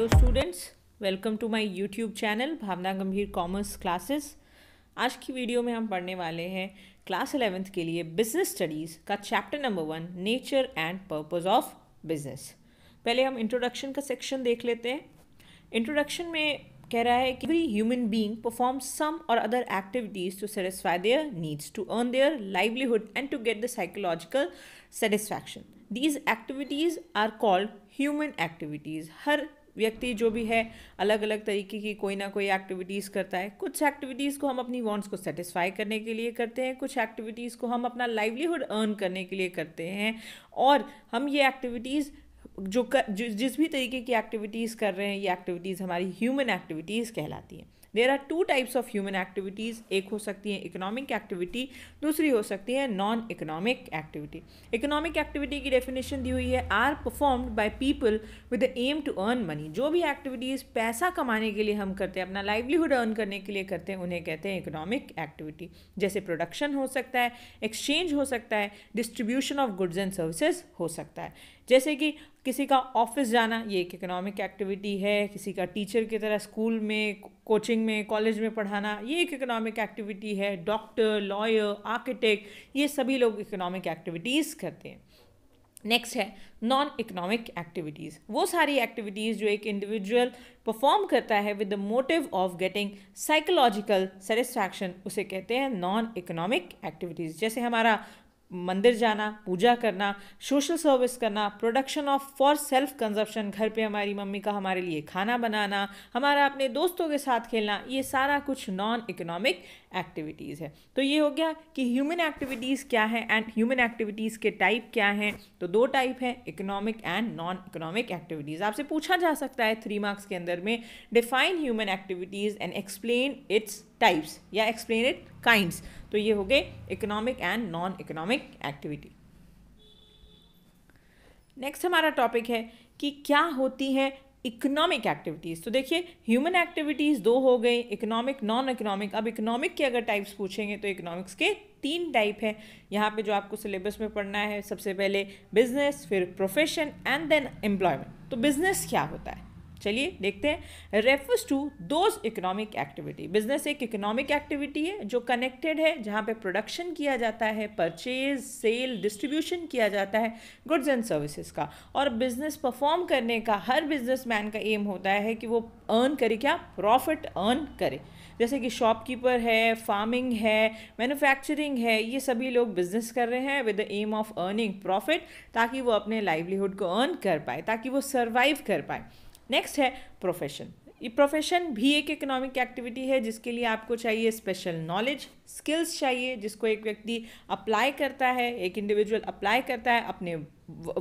hello students welcome to my YouTube channel Bhavna Gambhir commerce classes आज की video में हम पढ़ने वाले हैं क्लास एलेवेंथ के लिए बिजनेस स्टडीज़ का chapter number one nature and purpose of business पहले हम इंट्रोडक्शन का सेक्शन देख लेते हैं इंट्रोडक्शन में कह रहा है कि every human being perform some or other activities to satisfy their needs to earn their livelihood and to get the psychological satisfaction these activities are called human activities हर व्यक्ति जो भी है अलग अलग तरीके की कोई ना कोई एक्टिविटीज़ करता है कुछ एक्टिविटीज़ को हम अपनी वॉन्ट्स को सेटिस्फाई करने के लिए करते हैं कुछ एक्टिविटीज़ को हम अपना लाइवलीहुड अर्न करने के लिए करते हैं और हम ये एक्टिविटीज़ जो कर जिस भी तरीके की एक्टिविटीज़ कर रहे हैं ये एक्टिविटीज़ हमारी ह्यूमन एक्टिविटीज़ कहलाती हैं there are two types of human activities एक हो सकती है इकोनॉमिक एक्टिविटी दूसरी हो सकती है non economic activity economic activity की डेफिनेशन दी हुई है are performed by people with the aim to earn money जो भी एक्टिविटीज़ पैसा कमाने के लिए हम करते हैं अपना लाइवलीहुड अर्न करने के लिए करते हैं उन्हें कहते हैं इकोनॉमिक एक्टिविटी जैसे प्रोडक्शन हो सकता है एक्सचेंज हो सकता है distribution of goods and services हो सकता है जैसे कि किसी का ऑफिस जाना ये एक इकोनॉमिक एक्टिविटी है किसी का टीचर की तरह स्कूल में कोचिंग कोचिंग में कॉलेज में पढ़ाना ये एक इकोनॉमिक एक्टिविटी है डॉक्टर लॉयर आर्किटेक्ट ये सभी लोग इकोनॉमिक एक्टिविटीज़ करते हैं नेक्स्ट है नॉन इकोनॉमिक एक्टिविटीज़ वो सारी एक्टिविटीज़ जो एक इंडिविजुअल परफॉर्म करता है with the motive of getting psychological satisfaction उसे कहते हैं नॉन इकोनॉमिक एक्टिविटीज़ जैसे हमारा मंदिर जाना पूजा करना सोशल सर्विस करना production of for self consumption घर पे हमारी मम्मी का हमारे लिए खाना बनाना हमारा अपने दोस्तों के साथ खेलना ये सारा कुछ नॉन इकोनॉमिक एक्टिविटीज़ है तो ये हो गया कि ह्यूमन एक्टिविटीज़ क्या है एंड ह्यूमन एक्टिविटीज़ के टाइप क्या हैं तो दो टाइप हैं economic and non economic activities आपसे पूछा जा सकता है थ्री मार्क्स के अंदर में define human activities and explain its types या एक्सप्लेन इट काइंड्स तो ये हो गए economic and non economic activity next हमारा टॉपिक है कि क्या होती है इकोनॉमिक एक्टिविटीज़ तो देखिए ह्यूमन एक्टिविटीज़ दो हो गई इकोनॉमिक नॉन इकोनॉमिक अब इकोनॉमिक के अगर टाइप्स पूछेंगे तो इकोनॉमिक्स के तीन टाइप है यहाँ पे जो आपको सिलेबस में पढ़ना है सबसे पहले बिजनेस फिर प्रोफेशन एंड देन एम्प्लॉयमेंट तो बिजनेस क्या होता है चलिए देखते हैं refers to those economic activity business एक इकोनॉमिक एक्टिविटी है जो कनेक्टेड है जहाँ पे प्रोडक्शन किया जाता है परचेज सेल डिस्ट्रीब्यूशन किया जाता है गुड्स एंड सर्विसेज का और बिजनेस परफॉर्म करने का हर बिजनेसमैन का एम होता है कि वो अर्न करे क्या प्रॉफिट अर्न करे जैसे कि शॉपकीपर है फार्मिंग है मैन्युफैक्चरिंग है ये सभी लोग बिजनेस कर रहे हैं with the aim of earning profit ताकि वो अपने लाइवलीहुड को अर्न कर पाए ताकि वो सर्वाइव कर पाए नेक्स्ट है प्रोफेशन ये प्रोफेशन भी एक इकोनॉमिक एक्टिविटी है जिसके लिए आपको चाहिए स्पेशल नॉलेज स्किल्स चाहिए जिसको एक व्यक्ति अप्लाई करता है एक इंडिविजुअल अप्लाई करता है अपने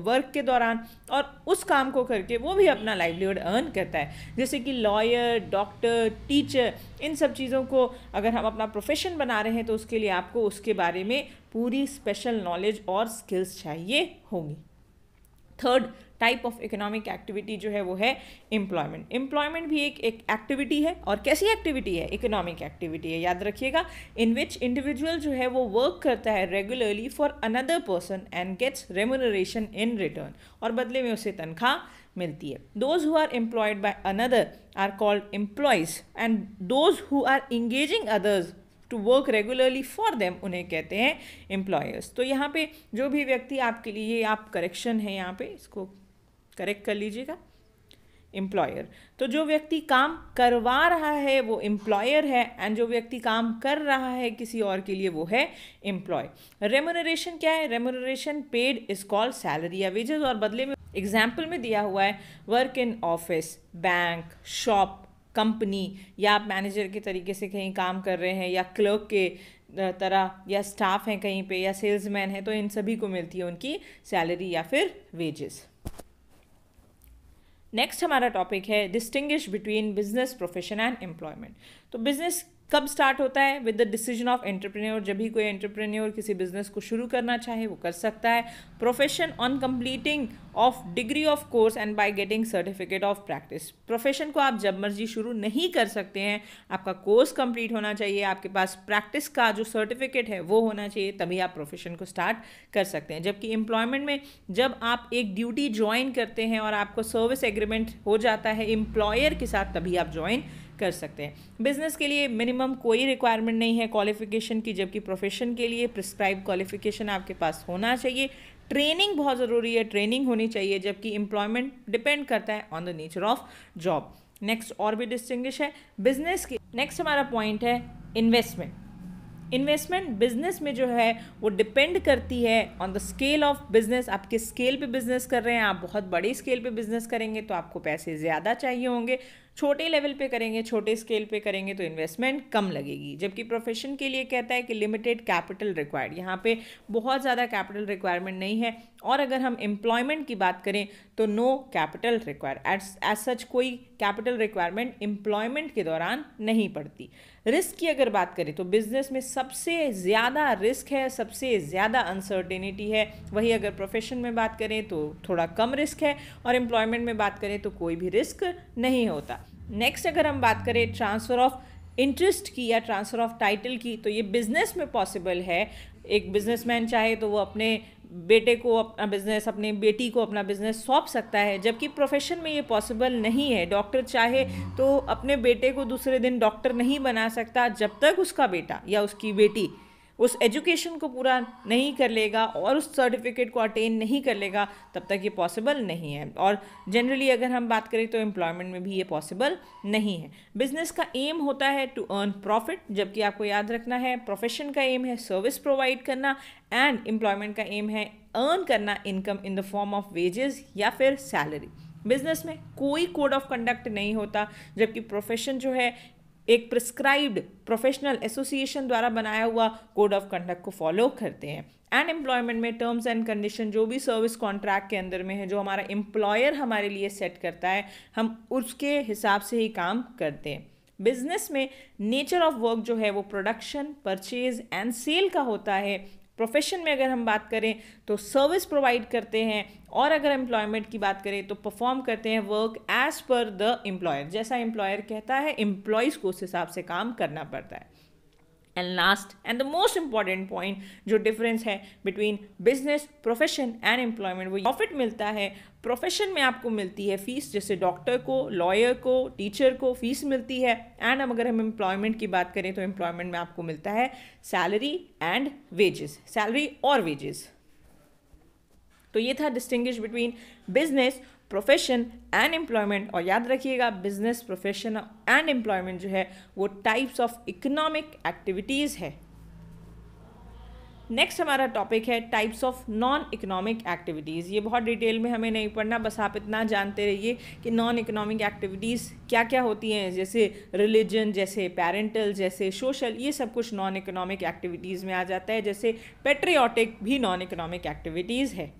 वर्क के दौरान और उस काम को करके वो भी अपना लाइवलीहुड अर्न करता है जैसे कि लॉयर डॉक्टर टीचर इन सब चीज़ों को अगर हम अपना प्रोफेशन बना रहे हैं तो उसके लिए आपको उसके बारे में पूरी स्पेशल नॉलेज और स्किल्स चाहिए होंगी third type of economic activity जो है वो है एम्प्लॉयमेंट एम्प्लॉयमेंट भी एक एक एक्टिविटी है और कैसी एक्टिविटी है इकोनॉमिक एक्टिविटी है याद रखिएगा इन विच इंडिविजुअल जो है वो वर्क करता है regularly for another person and gets remuneration in return और बदले में उसे तनख्वाह मिलती है those who are employed by another are called employees and those who are engaging others to work regularly for them उन्हें कहते हैं एम्प्लॉयर्स तो यहाँ पे जो भी व्यक्ति आपके लिए आप करेक्शन है यहाँ पे इसको करेक्ट कर लीजिएगा एम्प्लॉयर तो जो व्यक्ति काम करवा रहा है वो एम्प्लॉयर है एंड जो व्यक्ति काम कर रहा है किसी और के लिए वो है एम्प्लॉय रेमोनरेशन क्या है remuneration paid is called salary या वेजेस और बदले में एग्जाम्पल में दिया हुआ है work in office bank shop company या आप मैनेजर के तरीके से कहीं काम कर रहे हैं या क्लर्क के तरह या स्टाफ हैं कहीं पे या सेल्समैन हैं तो इन सभी को मिलती है उनकी सैलरी या फिर वेजेस नेक्स्ट हमारा टॉपिक है distinguish between business profession and employment तो बिजनेस कब स्टार्ट होता है with the decision of entrepreneur जब भी कोई एंटरप्रेन्योर किसी बिजनेस को शुरू करना चाहे वो कर सकता है profession on completing of degree of course and by getting certificate of practice profession को आप जब मर्जी शुरू नहीं कर सकते हैं आपका कोर्स कंप्लीट होना चाहिए आपके पास प्रैक्टिस का जो सर्टिफिकेट है वो होना चाहिए तभी आप प्रोफेशन को स्टार्ट कर सकते हैं जबकि एम्प्लॉयमेंट में जब आप एक ड्यूटी ज्वाइन करते हैं और आपको सर्विस एग्रीमेंट हो जाता है एम्प्लॉयर के साथ तभी आप ज्वाइन कर सकते हैं बिज़नेस के लिए मिनिमम कोई रिक्वायरमेंट नहीं है क्वालिफिकेशन की जबकि प्रोफेशन के लिए प्रिस्क्राइब क्वालिफिकेशन आपके पास होना चाहिए ट्रेनिंग बहुत ज़रूरी है ट्रेनिंग होनी चाहिए जबकि एम्प्लॉयमेंट डिपेंड करता है on the nature of job next और भी डिस्टिंग्विश है बिजनेस की नेक्स्ट हमारा पॉइंट है इन्वेस्टमेंट इन्वेस्टमेंट बिजनेस में जो है वो डिपेंड करती है on the scale of business आप किस स्केल पे बिजनेस कर रहे हैं आप बहुत बड़ी स्केल पे बिजनेस करेंगे तो आपको पैसे ज़्यादा चाहिए होंगे छोटे लेवल पे करेंगे छोटे स्केल पे करेंगे तो इन्वेस्टमेंट कम लगेगी जबकि प्रोफेशन के लिए कहता है कि लिमिटेड कैपिटल रिक्वायर्ड यहाँ पे बहुत ज़्यादा कैपिटल रिक्वायरमेंट नहीं है और अगर हम एम्प्लॉयमेंट की बात करें तो no capital require as such कोई कैपिटल रिक्वायरमेंट एम्प्लॉयमेंट के दौरान नहीं पड़ती रिस्क की अगर बात करें तो बिजनेस में सबसे ज़्यादा रिस्क है सबसे ज़्यादा अनसर्टेनिटी है वही अगर प्रोफेशन में बात करें तो थोड़ा कम रिस्क है और एम्प्लॉयमेंट में बात करें तो कोई भी रिस्क नहीं होता नेक्स्ट अगर हम बात करें ट्रांसफ़र ऑफ इंटरेस्ट की या ट्रांसफ़र ऑफ टाइटल की तो ये बिज़नेस में पॉसिबल है एक बिजनेसमैन चाहे तो वो अपने बेटे को अपना बिज़नेस अपने बेटी को अपना बिज़नेस सौंप सकता है जबकि प्रोफेशन में ये पॉसिबल नहीं है डॉक्टर चाहे तो अपने बेटे को दूसरे दिन डॉक्टर नहीं बना सकता जब तक उसका बेटा या उसकी बेटी उस एजुकेशन को पूरा नहीं कर लेगा और उस सर्टिफिकेट को अटेन नहीं कर लेगा तब तक ये पॉसिबल नहीं है और जनरली अगर हम बात करें तो एम्प्लॉयमेंट में भी ये पॉसिबल नहीं है बिजनेस का एम होता है टू अर्न प्रॉफिट जबकि आपको याद रखना है प्रोफेशन का एम है सर्विस प्रोवाइड करना एंड एम्प्लॉयमेंट का एम है अर्न करना income in the form of wages या फिर सैलरी बिजनेस में कोई कोड ऑफ कंडक्ट नहीं होता जबकि प्रोफेशन जो है एक प्रिस्क्राइब्ड प्रोफेशनल एसोसिएशन द्वारा बनाया हुआ कोड ऑफ कंडक्ट को फॉलो करते हैं एंड एम्प्लॉयमेंट में टर्म्स एंड कंडीशन जो भी सर्विस कॉन्ट्रैक्ट के अंदर में है जो हमारा एम्प्लॉयर हमारे लिए सेट करता है हम उसके हिसाब से ही काम करते हैं बिजनेस में नेचर ऑफ वर्क जो है वो प्रोडक्शन परचेज एंड सेल का होता है प्रोफेशन में अगर हम बात करें तो सर्विस प्रोवाइड करते हैं और अगर एम्प्लॉयमेंट की बात करें तो परफॉर्म करते हैं work as per the employer जैसा एम्प्लॉयर कहता है एम्प्लॉयज़ को उस हिसाब से काम करना पड़ता है and last and the most important point जो डिफरेंस है between business profession and employment वो प्रॉफिट मिलता है प्रोफेशन में आपको मिलती है फ़ीस जैसे डॉक्टर को लॉयर को टीचर को फ़ीस मिलती है एंड अब अगर हम एम्प्लॉयमेंट की बात करें तो एम्प्लॉयमेंट में आपको मिलता है सैलरी एंड वेजेस सैलरी और वेजेस तो ये था distinguish between business profession and employment और याद रखिएगा बिजनेस प्रोफेशन एंड एम्प्लॉयमेंट जो है वो टाइप्स ऑफ इकोनॉमिक एक्टिविटीज़ है नेक्स्ट हमारा टॉपिक है types of non economic activities ये बहुत डिटेल में हमें नहीं पढ़ना बस आप इतना जानते रहिए कि नॉन इकोनॉमिक एक्टिविटीज़ क्या क्या होती हैं जैसे रिलीजन जैसे पेरेंटल जैसे सोशल ये सब कुछ नॉन इकोनॉमिक एक्टिविटीज़ में आ जाता है जैसे पेट्रियाटिक भी नॉन इकोनॉमिक एक्टिविटीज़ है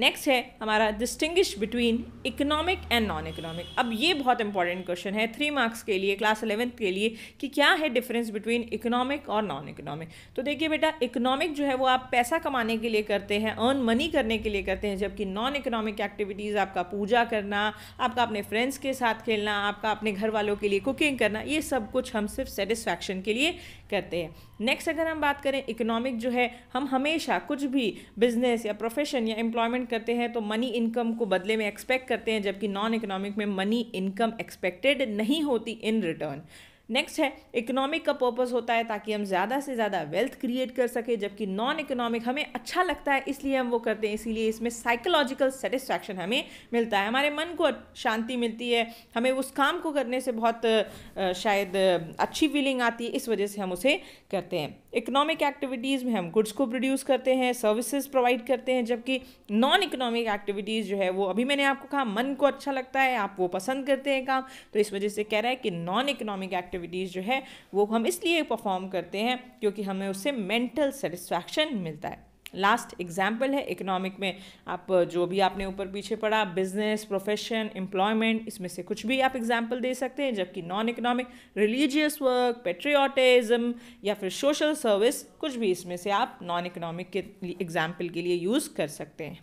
नेक्स्ट है हमारा distinguish between economic and non economic अब ये बहुत इंपॉर्टेंट क्वेश्चन है थ्री मार्क्स के लिए क्लास अलेवेंथ के लिए कि क्या है डिफरेंस बिटवीन इकोनॉमिक और नॉन इकोनॉमिक तो देखिए बेटा इकोनॉमिक जो है वो आप पैसा कमाने के लिए करते हैं अर्न मनी करने के लिए करते हैं जबकि नॉन इकोनॉमिक एक्टिविटीज़ आपका पूजा करना आपका अपने फ्रेंड्स के साथ खेलना आपका अपने घर वालों के लिए कुकिंग करना ये सब कुछ हम सिर्फ सेटिस्फैक्शन के लिए करते हैं नेक्स्ट अगर हम बात करें इकोनॉमिक जो है हम हमेशा कुछ भी बिजनेस या प्रोफेशन या एम्प्लॉयमेंट करते हैं तो मनी इनकम को बदले में एक्सपेक्ट करते हैं जबकि नॉन इकोनॉमिक में मनी इनकम एक्सपेक्टेड नहीं होती इन रिटर्न नेक्स्ट है इकोनॉमिक का पर्पस होता है ताकि हम ज़्यादा से ज़्यादा वेल्थ क्रिएट कर सकें जबकि नॉन इकोनॉमिक हमें अच्छा लगता है इसलिए हम वो करते हैं इसीलिए इसमें साइकोलॉजिकल सेटिस्फैक्शन हमें मिलता है हमारे मन को शांति मिलती है हमें उस काम को करने से बहुत शायद अच्छी फीलिंग आती है इस वजह से हम उसे करते हैं इकोनॉमिक एक्टिविटीज़ में हम गुड्स को प्रोड्यूस करते हैं सर्विसेज प्रोवाइड करते हैं जबकि नॉन इकोनॉमिक एक्टिविटीज़ जो है वो अभी मैंने आपको कहा मन को अच्छा लगता है आप वो पसंद करते हैं काम तो इस वजह से कह रहा है कि नॉन इकोनॉमिक एक्टिविटीज़ जो है वो हम इसलिए परफॉर्म करते हैं क्योंकि हमें उससे मेंटल सेटिस्फैक्शन मिलता है लास्ट एग्जाम्पल है इकोनॉमिक में आप जो भी आपने ऊपर पीछे पढ़ा बिजनेस प्रोफेशन एम्प्लॉयमेंट इसमें से कुछ भी आप एग्जाम्पल दे सकते हैं जबकि non economic religious work patriotism या फिर सोशल सर्विस कुछ भी इसमें से आप नॉन इकोनॉमिक के एग्जाम्पल के लिए यूज़ कर सकते हैं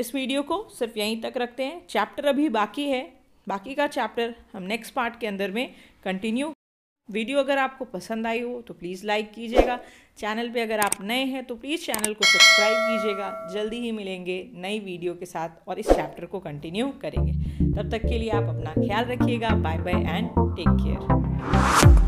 इस वीडियो को सिर्फ यहीं तक रखते हैं चैप्टर अभी बाकी है बाकी का चैप्टर हम नेक्स्ट पार्ट के अंदर में कंटिन्यू वीडियो अगर आपको पसंद आई हो तो प्लीज़ लाइक कीजिएगा चैनल पे अगर आप नए हैं तो प्लीज़ चैनल को सब्सक्राइब कीजिएगा जल्दी ही मिलेंगे नई वीडियो के साथ और इस चैप्टर को कंटिन्यू करेंगे तब तक के लिए आप अपना ख्याल रखिएगा bye bye and take care